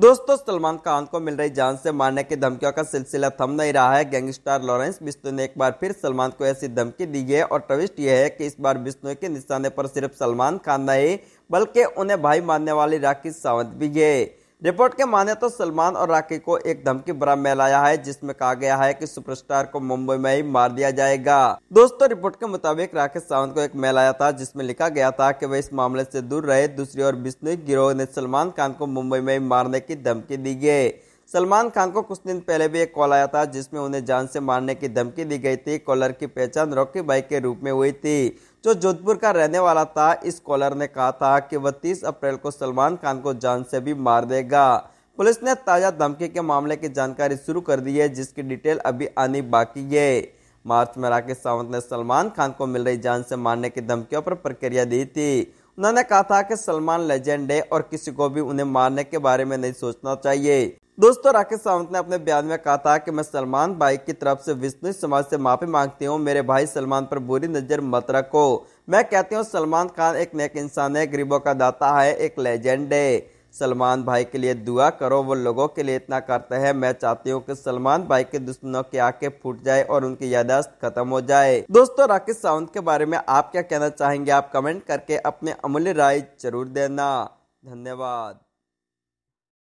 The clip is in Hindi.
दोस्तों सलमान खान को मिल रही जान से मारने की धमकियों का सिलसिला थम नहीं रहा है गैंगस्टार लॉरेंस बिश्नोई ने एक बार फिर सलमान को ऐसी धमकी दी है और ट्विस्ट यह है कि इस बार बिश्नोई के निशाने पर सिर्फ सलमान खान नहीं बल्कि उन्हें भाई मानने वाली राखी सावंत भी है रिपोर्ट के माने तो सलमान और राखी को एक धमकी भरा मेल आया है जिसमें कहा गया है कि सुपरस्टार को मुंबई में ही मार दिया जाएगा दोस्तों रिपोर्ट के मुताबिक राकेश सावंत को एक मेल आया था जिसमें लिखा गया था कि वह इस मामले से दूर रहे दूसरी ओर विष्णु गिरोह ने सलमान खान को मुंबई में ही मारने की धमकी दी गई सलमान खान को कुछ दिन पहले भी एक कॉल आया था जिसमें उन्हें जान से मारने की धमकी दी गई थी कॉलर की पहचान रॉकी बाइक के रूप में हुई थी जो जोधपुर का रहने वाला था इस कॉलर ने कहा था कि वह तीस अप्रैल को सलमान खान को जान से भी मार देगा पुलिस ने ताज़ा धमकी के मामले की जानकारी शुरू कर दी है जिसकी डिटेल अभी आनी बाकी है मार्च में राकेश सावंत ने सलमान खान को मिल रही जान से मारने की धमकियों पर प्रक्रिया दी थी उन्होंने कहा था कि सलमान लेजेंड है और किसी को भी उन्हें मारने के बारे में नहीं सोचना चाहिए दोस्तों राकेश सावंत ने अपने बयान में कहा था कि मैं सलमान भाई की तरफ से विष्णु समाज से माफी मांगती हूँ मेरे भाई सलमान पर बुरी नज़र मत रखो मैं कहती हूँ सलमान खान एक नेक इंसान है गरीबों का दाता है एक लेजेंड है सलमान भाई के लिए दुआ करो वो लोगों के लिए इतना करते हैं मैं चाहती हूँ कि सलमान भाई के दुश्मनों की आंखें फूट जाए और उनकी यादाश्त खत्म हो जाए दोस्तों राकेश सावंत के बारे में आप क्या कहना चाहेंगे आप कमेंट करके अपने अमूल्य राय जरूर देना धन्यवाद